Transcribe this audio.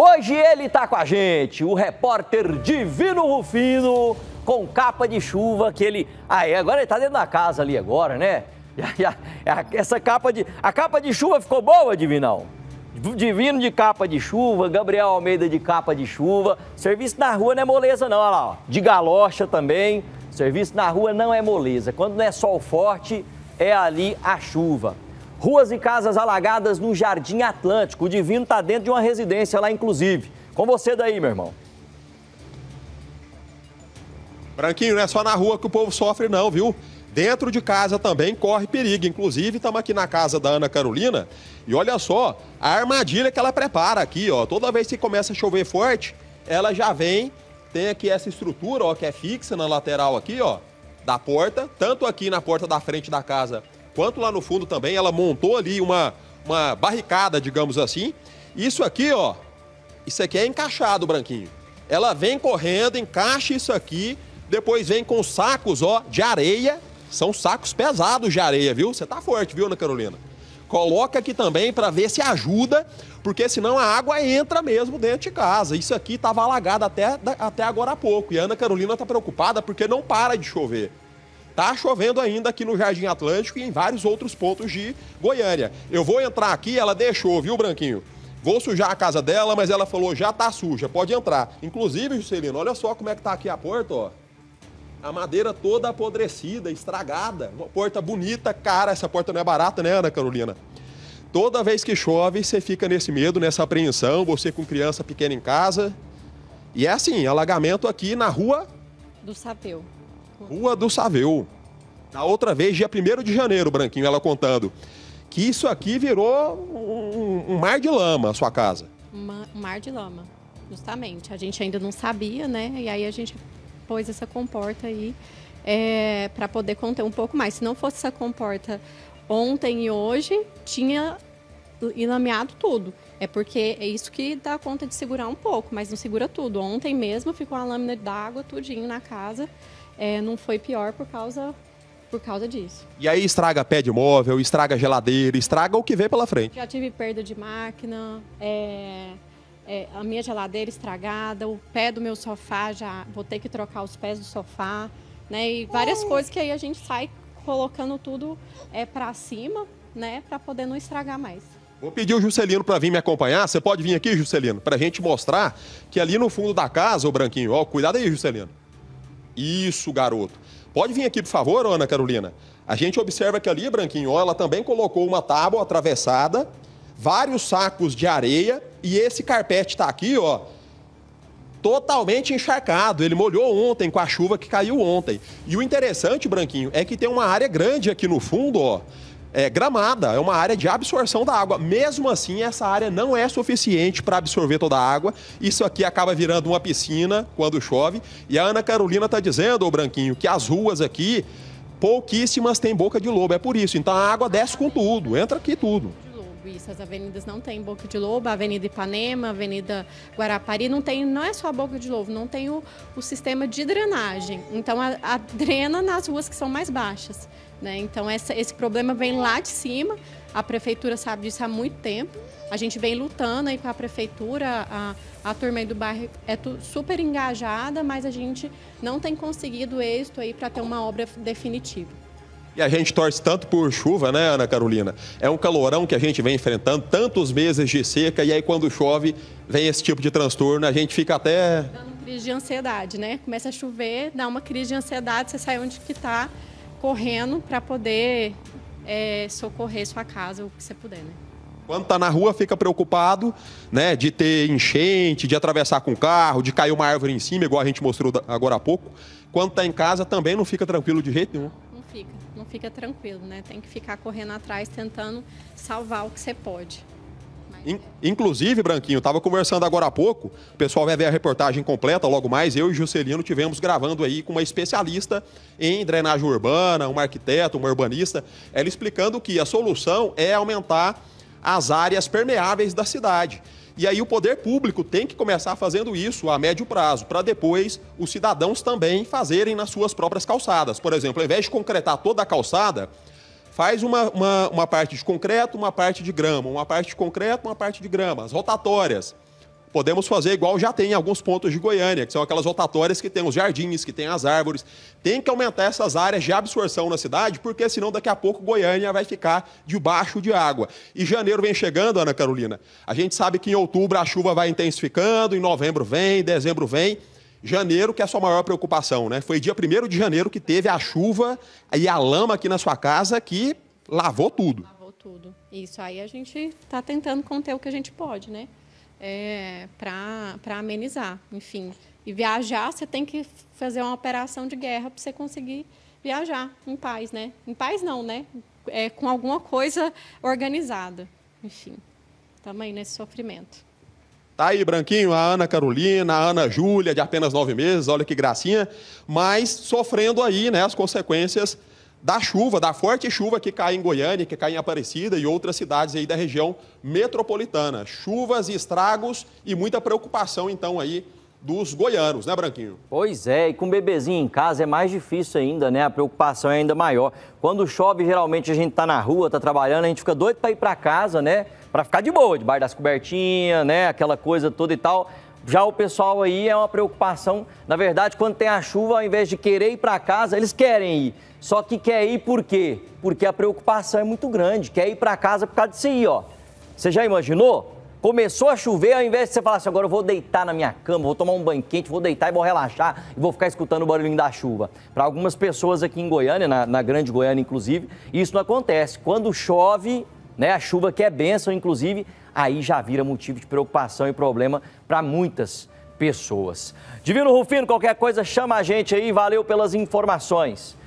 Hoje ele está com a gente, o repórter Divino Rufino, com capa de chuva que ele. Aí, ah, agora ele está dentro da casa ali agora, né? É essa capa de. A capa de chuva ficou boa, Divinão? Divino de capa de chuva, Gabriel Almeida de capa de chuva. Serviço na rua não é moleza, não, olha lá. Ó. De galocha também. Serviço na rua não é moleza. Quando não é sol forte, é ali a chuva. Ruas e casas alagadas no Jardim Atlântico. O Divino está dentro de uma residência lá, inclusive. Com você daí, meu irmão. Branquinho, não é só na rua que o povo sofre, não, viu? Dentro de casa também corre perigo. Inclusive, estamos aqui na casa da Ana Carolina. E olha só, a armadilha que ela prepara aqui, ó. Toda vez que começa a chover forte, ela já vem. Tem aqui essa estrutura, ó, que é fixa na lateral aqui, ó, da porta. Tanto aqui na porta da frente da casa quanto lá no fundo também, ela montou ali uma, uma barricada, digamos assim. Isso aqui, ó, isso aqui é encaixado, Branquinho. Ela vem correndo, encaixa isso aqui, depois vem com sacos, ó, de areia. São sacos pesados de areia, viu? Você tá forte, viu, Ana Carolina? Coloca aqui também para ver se ajuda, porque senão a água entra mesmo dentro de casa. Isso aqui estava alagado até, até agora há pouco. E a Ana Carolina está preocupada porque não para de chover. Tá chovendo ainda aqui no Jardim Atlântico e em vários outros pontos de Goiânia. Eu vou entrar aqui, ela deixou, viu, Branquinho? Vou sujar a casa dela, mas ela falou, já tá suja, pode entrar. Inclusive, Juscelino, olha só como é que tá aqui a porta, ó. A madeira toda apodrecida, estragada. Uma porta bonita, cara. Essa porta não é barata, né, Ana Carolina? Toda vez que chove, você fica nesse medo, nessa apreensão, você com criança pequena em casa. E é assim, alagamento aqui na rua... Do Sapeu. Rua do Saveu. Da outra vez, dia 1 de janeiro, Branquinho, ela contando. Que isso aqui virou um, um mar de lama, a sua casa. Uma, um mar de lama, justamente. A gente ainda não sabia, né? E aí a gente pôs essa comporta aí é, para poder conter um pouco mais. Se não fosse essa comporta ontem e hoje, tinha ilameado tudo. É porque é isso que dá conta de segurar um pouco, mas não segura tudo. Ontem mesmo ficou uma lâmina d'água tudinho na casa é, não foi pior por causa por causa disso. E aí estraga pé de móvel, estraga geladeira, estraga o que vem pela frente. Já tive perda de máquina, é, é, a minha geladeira estragada, o pé do meu sofá já vou ter que trocar os pés do sofá, né? E várias coisas que aí a gente sai colocando tudo é para cima, né, para poder não estragar mais. Vou pedir o Juscelino para vir me acompanhar. Você pode vir aqui, Juscelino, para a gente mostrar que ali no fundo da casa, o branquinho, ó, cuidado aí, Juscelino. Isso, garoto. Pode vir aqui, por favor, Ana Carolina. A gente observa que ali, Branquinho, ela também colocou uma tábua atravessada, vários sacos de areia e esse carpete está aqui, ó, totalmente encharcado. Ele molhou ontem com a chuva que caiu ontem. E o interessante, Branquinho, é que tem uma área grande aqui no fundo, ó é, gramada, é uma área de absorção da água. Mesmo assim, essa área não é suficiente para absorver toda a água. Isso aqui acaba virando uma piscina quando chove. E a Ana Carolina está dizendo, ô Branquinho, que as ruas aqui, pouquíssimas têm boca de lobo. É por isso. Então a água desce com tudo, entra aqui tudo isso. As avenidas não têm Boca de Lobo, a Avenida Ipanema, a Avenida Guarapari, não tem, não é só a Boca de Lobo, não tem o, o sistema de drenagem. Então, a, a drena nas ruas que são mais baixas. Né? Então, essa, esse problema vem lá de cima, a prefeitura sabe disso há muito tempo. A gente vem lutando aí com a prefeitura, a, a turma aí do bairro é tu, super engajada, mas a gente não tem conseguido êxito aí para ter uma obra definitiva. E a gente torce tanto por chuva, né, Ana Carolina? É um calorão que a gente vem enfrentando, tantos meses de seca, e aí quando chove, vem esse tipo de transtorno, a gente fica até. Dando crise de ansiedade, né? Começa a chover, dá uma crise de ansiedade, você sai onde que está correndo para poder é, socorrer sua casa, o que você puder, né? Quando tá na rua, fica preocupado, né? De ter enchente, de atravessar com o carro, de cair uma árvore em cima, igual a gente mostrou agora há pouco. Quando tá em casa, também não fica tranquilo de jeito nenhum. Não fica, não fica tranquilo, né? Tem que ficar correndo atrás, tentando salvar o que você pode. In, inclusive, Branquinho, estava conversando agora há pouco, o pessoal vai ver a reportagem completa logo mais. Eu e Juscelino tivemos gravando aí com uma especialista em drenagem urbana, uma arquiteta, uma urbanista, ela explicando que a solução é aumentar as áreas permeáveis da cidade. E aí o poder público tem que começar fazendo isso a médio prazo, para depois os cidadãos também fazerem nas suas próprias calçadas. Por exemplo, ao invés de concretar toda a calçada, Faz uma, uma, uma parte de concreto, uma parte de grama, uma parte de concreto, uma parte de grama, as rotatórias. Podemos fazer igual já tem em alguns pontos de Goiânia, que são aquelas rotatórias que tem os jardins, que tem as árvores. Tem que aumentar essas áreas de absorção na cidade, porque senão daqui a pouco Goiânia vai ficar debaixo de água. E janeiro vem chegando, Ana Carolina. A gente sabe que em outubro a chuva vai intensificando, em novembro vem, em dezembro vem. Janeiro, que é a sua maior preocupação, né? Foi dia 1 de janeiro que teve a chuva e a lama aqui na sua casa que lavou tudo. Lavou tudo. Isso aí a gente está tentando conter o que a gente pode, né? É, para amenizar, enfim. E viajar, você tem que fazer uma operação de guerra para você conseguir viajar em paz, né? Em paz não, né? É, com alguma coisa organizada. Enfim, aí nesse sofrimento. Tá aí, branquinho, a Ana Carolina, a Ana Júlia, de apenas nove meses, olha que gracinha, mas sofrendo aí né, as consequências da chuva, da forte chuva que cai em Goiânia, que cai em Aparecida e outras cidades aí da região metropolitana. Chuvas, estragos e muita preocupação, então, aí dos goianos, né, Branquinho? Pois é, e com o bebezinho em casa é mais difícil ainda, né? A preocupação é ainda maior. Quando chove, geralmente a gente tá na rua, tá trabalhando, a gente fica doido para ir para casa, né? Para ficar de boa, debaixo das cobertinhas, né? Aquela coisa toda e tal. Já o pessoal aí é uma preocupação. Na verdade, quando tem a chuva, ao invés de querer ir para casa, eles querem ir. Só que quer ir por quê? Porque a preocupação é muito grande. Quer ir para casa por causa disso aí, ó. Você já imaginou? Começou a chover, ao invés de você falar assim, agora eu vou deitar na minha cama, vou tomar um banho quente, vou deitar e vou relaxar e vou ficar escutando o barulhinho da chuva. Para algumas pessoas aqui em Goiânia, na, na, Grande Goiânia inclusive, isso não acontece. Quando chove, né, a chuva que é bênção inclusive, aí já vira motivo de preocupação e problema para muitas pessoas. Divino Rufino, qualquer coisa chama a gente aí, valeu pelas informações.